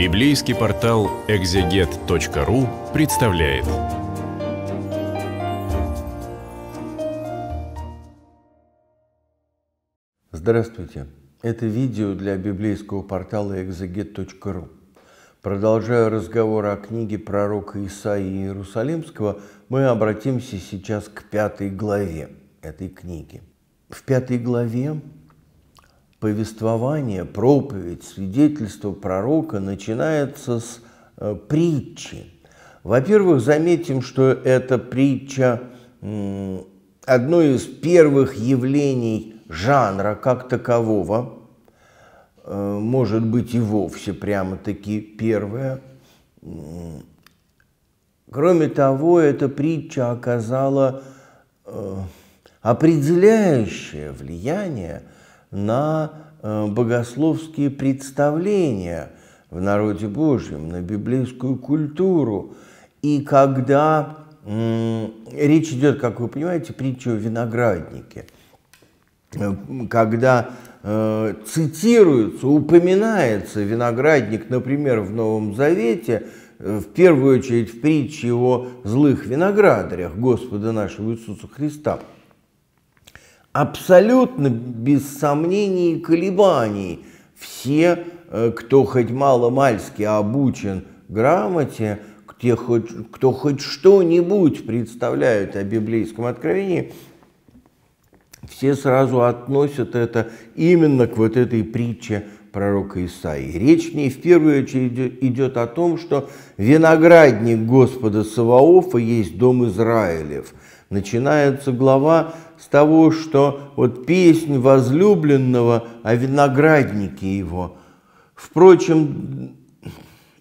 Библейский портал экзегет.ру представляет. Здравствуйте! Это видео для библейского портала экзегет.ру. Продолжая разговор о книге пророка Исаии Иерусалимского, мы обратимся сейчас к пятой главе этой книги. В пятой главе повествование, проповедь, свидетельство пророка начинается с э, притчи. Во-первых, заметим, что эта притча одно из первых явлений жанра как такового, э, может быть и вовсе прямо-таки первое. Кроме того, эта притча оказала э, определяющее влияние – на э, богословские представления в народе Божьем, на библейскую культуру. И когда речь идет, как вы понимаете, притча о винограднике, э, когда э, цитируется, упоминается виноградник, например, в Новом Завете, в первую очередь в притче о злых виноградарях Господа нашего Иисуса Христа – абсолютно без сомнений и колебаний все, э, кто хоть мало-мальски обучен грамоте, те хоть, кто хоть что-нибудь представляет о библейском откровении, все сразу относят это именно к вот этой притче пророка Исаии. Речь в ней в первую очередь идет о том, что виноградник Господа Саваофа есть дом Израилев – начинается глава с того, что вот песнь возлюбленного о винограднике его. Впрочем,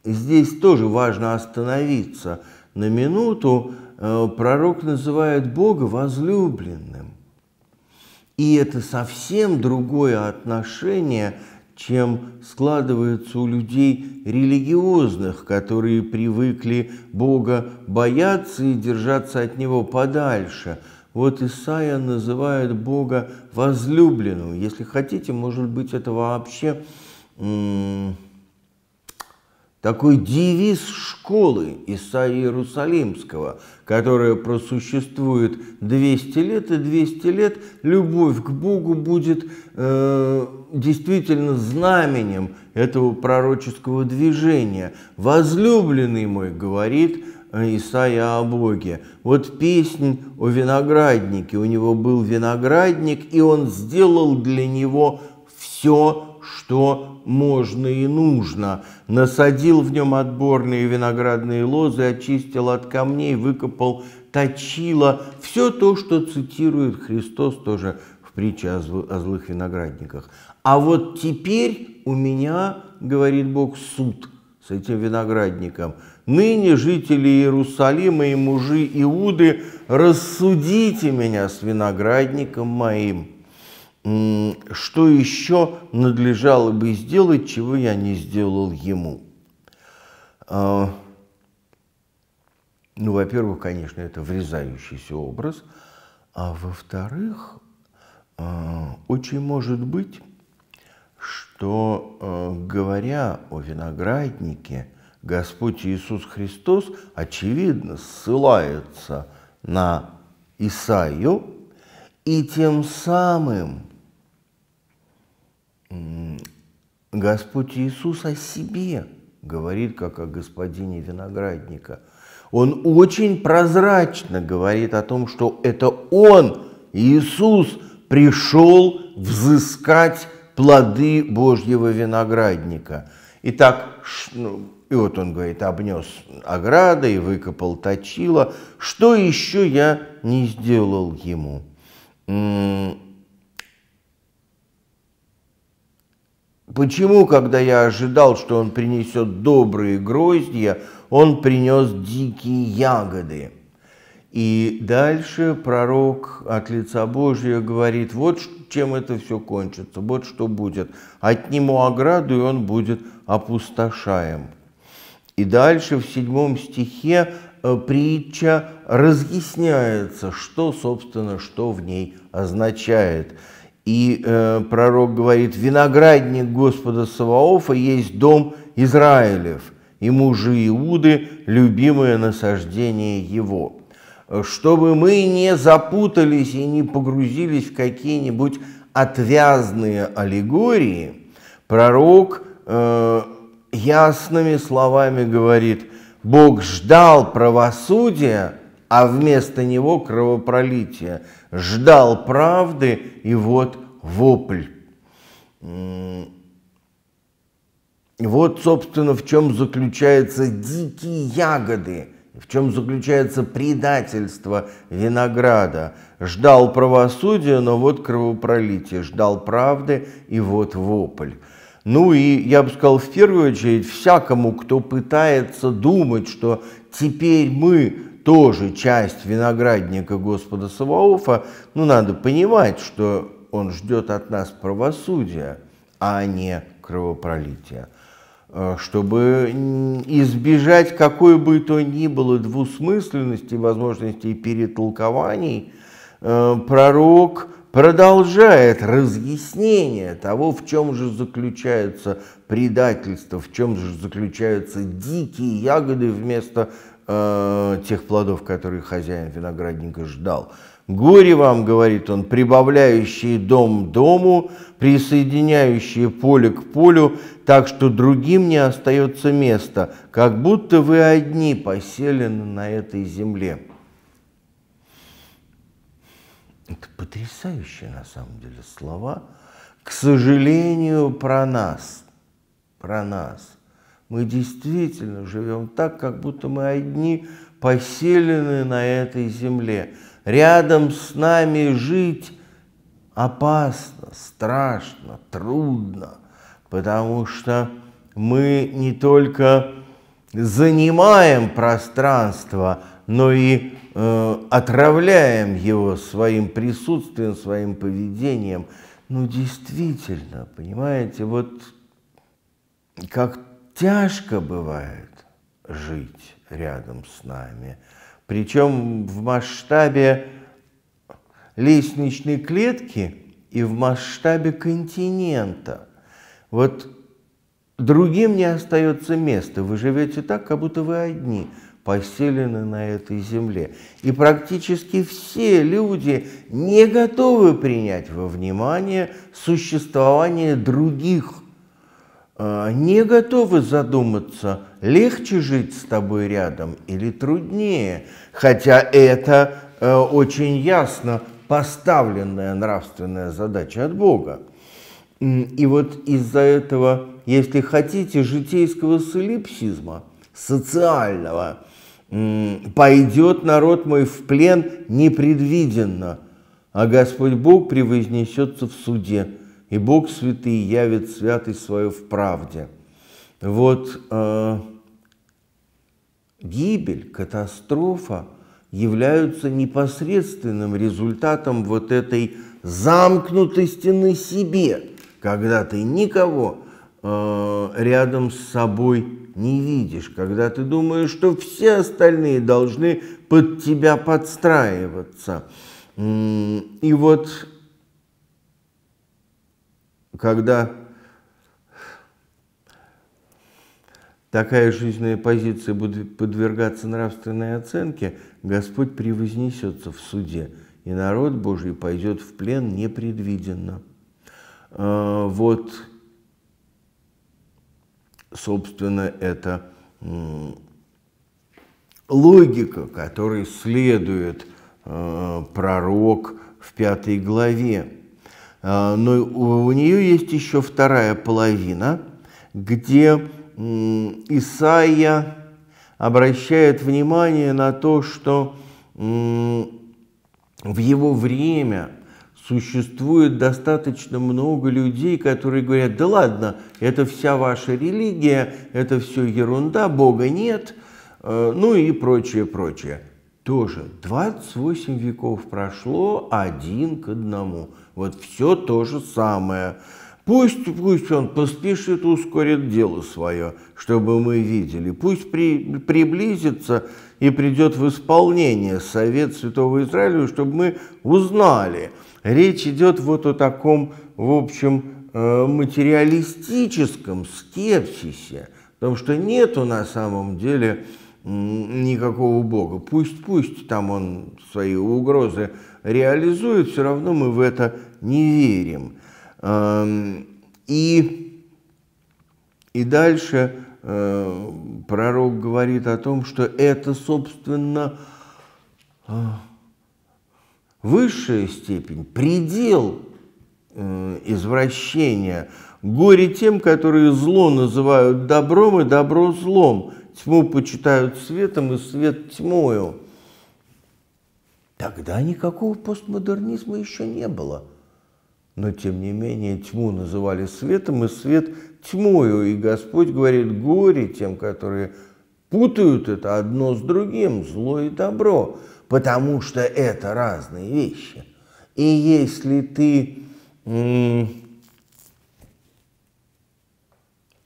здесь тоже важно остановиться на минуту. Э, пророк называет Бога возлюбленным. И это совсем другое отношение – чем складывается у людей религиозных, которые привыкли Бога бояться и держаться от Него подальше. Вот Исаия называет Бога возлюбленным. Если хотите, может быть, это вообще такой девиз школы Исаии Иерусалимского, которая просуществует 200 лет, и 200 лет любовь к Богу будет э, действительно знаменем этого пророческого движения. «Возлюбленный мой», — говорит э, Исаия о Боге. Вот песнь о винограднике. У него был виноградник, и он сделал для него все что можно и нужно. Насадил в нем отборные виноградные лозы, очистил от камней, выкопал точило Все то, что цитирует Христос тоже в притче о, о злых виноградниках. А вот теперь у меня, говорит Бог, суд с этим виноградником. Ныне жители Иерусалима и мужи Иуды, рассудите меня с виноградником моим что еще надлежало бы сделать, чего я не сделал ему. А, ну, во-первых, конечно, это врезающийся образ, а во-вторых, а, очень может быть, что, а, говоря о винограднике, Господь Иисус Христос, очевидно, ссылается на Исаию и тем самым – Господь Иисус о себе говорит, как о господине виноградника. Он очень прозрачно говорит о том, что это Он, Иисус, пришел взыскать плоды Божьего виноградника. Итак, ну, и вот он говорит, обнес оградой, выкопал точило. Что еще я не сделал ему? Почему, когда я ожидал, что он принесет добрые гроздья, он принес дикие ягоды? И дальше пророк от лица Божия говорит, вот чем это все кончится, вот что будет. Отниму ограду, и он будет опустошаем. И дальше в седьмом стихе э, притча разъясняется, что, собственно, что в ней означает. И э, пророк говорит, виноградник Господа Саваофа есть дом Израилев, и мужи Иуды – любимое насаждение его. Чтобы мы не запутались и не погрузились в какие-нибудь отвязные аллегории, пророк э, ясными словами говорит, Бог ждал правосудия, а вместо него кровопролитие – ждал правды, и вот вопль. Вот, собственно, в чем заключаются дикие ягоды, в чем заключается предательство винограда. Ждал правосудия, но вот кровопролитие, ждал правды, и вот вопль. Ну и, я бы сказал, в первую очередь, всякому, кто пытается думать, что теперь мы тоже часть виноградника Господа Саваофа, ну, надо понимать, что он ждет от нас правосудия, а не кровопролития. Э, чтобы избежать какой бы то ни было двусмысленности, возможностей перетолкований, э, пророк продолжает разъяснение того, в чем же заключается предательство, в чем же заключаются дикие ягоды вместо Э, тех плодов, которые хозяин виноградника ждал. «Горе вам, — говорит он, — прибавляющие дом дому, присоединяющие поле к полю, так что другим не остается места, как будто вы одни поселены на этой земле». Это потрясающие, на самом деле, слова, к сожалению, про нас, про нас – мы действительно живем так, как будто мы одни поселены на этой земле. Рядом с нами жить опасно, страшно, трудно, потому что мы не только занимаем пространство, но и э, отравляем его своим присутствием, своим поведением. Ну, действительно, понимаете, вот как тяжко бывает жить рядом с нами. Причем в масштабе лестничной клетки и в масштабе континента. Вот другим не остается места. Вы живете так, как будто вы одни поселены на этой земле. И практически все люди не готовы принять во внимание существование других – а, не готовы задуматься, легче жить с тобой рядом или труднее, хотя это э, очень ясно поставленная нравственная задача от Бога. И вот из-за этого, если хотите, житейского солипсизма, социального, пойдет народ мой в плен непредвиденно, а Господь Бог превознесется в суде – и Бог святый явит святость свою в правде. Вот э, гибель, катастрофа являются непосредственным результатом вот этой замкнутости на себе, когда ты никого э, рядом с собой не видишь, когда ты думаешь, что все остальные должны под тебя подстраиваться. И вот когда такая жизненная позиция будет подвергаться нравственной оценке, Господь превознесется в суде, и народ Божий пойдет в плен непредвиденно. А, вот, собственно, это логика, которой следует а, пророк в пятой главе. А, но у нее есть еще вторая половина, где Исаия обращает внимание на то, что в его время существует достаточно много людей, которые говорят, да ладно, это вся ваша религия, это все ерунда, Бога нет, э, ну и прочее, прочее тоже 28 веков прошло один к одному. Вот все то же самое. Пусть, пусть он поспешит ускорит дело свое, чтобы мы видели. Пусть при, приблизится и придет в исполнение совет Святого Израилю, чтобы мы узнали. Речь идет вот о таком, в общем, э, материалистическом скепсисе, потому что нет на самом деле никакого Бога. Пусть, пусть там он свои угрозы реализует, все равно мы в это не верим. Эм, и, и дальше э, пророк говорит о том, что это, собственно, э, высшая степень, предел э, извращения. Горе тем, которые зло называют добром и добро злом. Тьму почитают светом и свет тьмою. Тогда никакого постмодернизма еще не было. Но, тем не менее, тьму называли светом, и свет тьмою. И Господь говорит, горе тем, которые путают это одно с другим, зло и добро, потому что это разные вещи. И если ты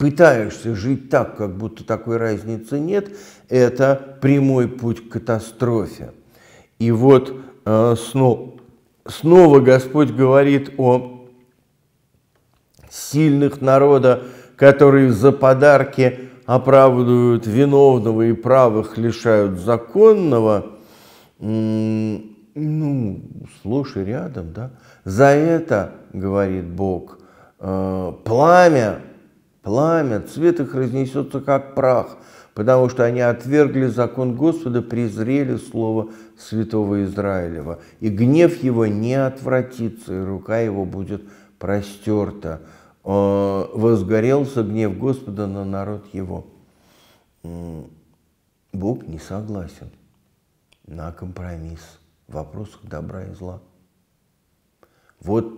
пытаешься жить так, как будто такой разницы нет, это прямой путь к катастрофе. И вот э, снова, снова Господь говорит о сильных народа, которые за подарки оправдывают виновного и правых лишают законного. Ну, слушай, рядом, да? За это, говорит Бог, э, пламя Пламя, цвет их разнесется, как прах, потому что они отвергли закон Господа, презрели слово святого Израилева. И гнев его не отвратится, и рука его будет простерта. Э, возгорелся гнев Господа на народ его. Бог не согласен на компромисс в вопросах добра и зла. Вот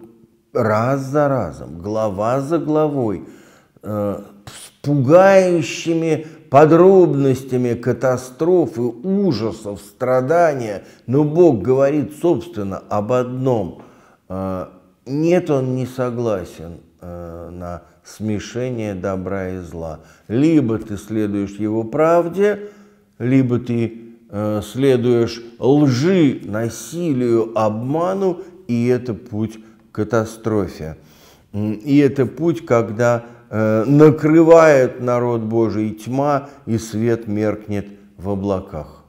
раз за разом, глава за главой – Э, с пугающими подробностями катастрофы, ужасов, страдания, но Бог говорит, собственно, об одном. Э, нет, он не согласен э, на смешение добра и зла. Либо ты следуешь его правде, либо ты следуешь лжи, насилию, обману, и это путь к катастрофе. И это путь, когда Э, накрывает народ Божий тьма, и свет меркнет в облаках.